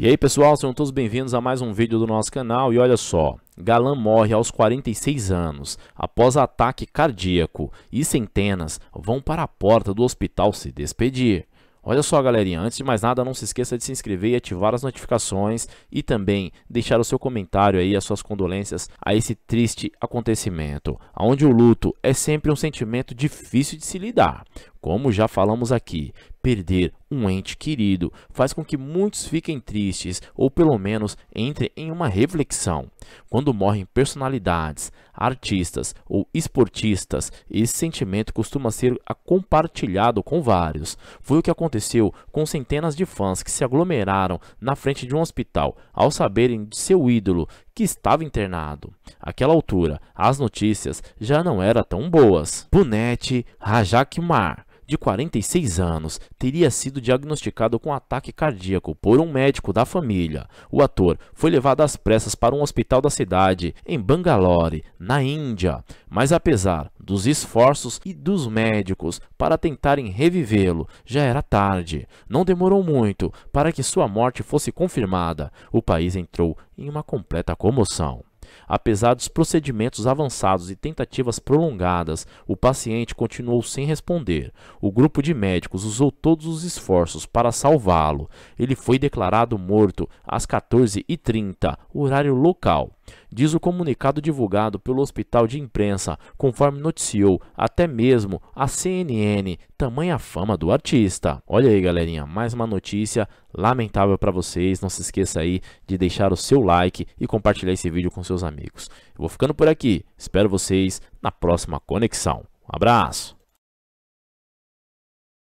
E aí pessoal, sejam todos bem-vindos a mais um vídeo do nosso canal e olha só, Galan morre aos 46 anos após ataque cardíaco e centenas vão para a porta do hospital se despedir. Olha só galerinha, antes de mais nada não se esqueça de se inscrever e ativar as notificações e também deixar o seu comentário aí, as suas condolências a esse triste acontecimento, onde o luto é sempre um sentimento difícil de se lidar, como já falamos aqui, perder um ente querido faz com que muitos fiquem tristes ou pelo menos entrem em uma reflexão. Quando morrem personalidades, artistas ou esportistas, esse sentimento costuma ser compartilhado com vários. Foi o que aconteceu com centenas de fãs que se aglomeraram na frente de um hospital ao saberem de seu ídolo que estava internado. Aquela altura, as notícias já não eram tão boas. Punete Rajakumar de 46 anos, teria sido diagnosticado com ataque cardíaco por um médico da família. O ator foi levado às pressas para um hospital da cidade, em Bangalore, na Índia. Mas apesar dos esforços e dos médicos para tentarem revivê-lo, já era tarde. Não demorou muito para que sua morte fosse confirmada. O país entrou em uma completa comoção. Apesar dos procedimentos avançados e tentativas prolongadas, o paciente continuou sem responder. O grupo de médicos usou todos os esforços para salvá-lo. Ele foi declarado morto às 14h30, horário local. Diz o comunicado divulgado pelo hospital de imprensa, conforme noticiou até mesmo a CNN, tamanha fama do artista. Olha aí, galerinha, mais uma notícia lamentável para vocês. Não se esqueça aí de deixar o seu like e compartilhar esse vídeo com seus amigos. Eu vou ficando por aqui. Espero vocês na próxima conexão. Um abraço.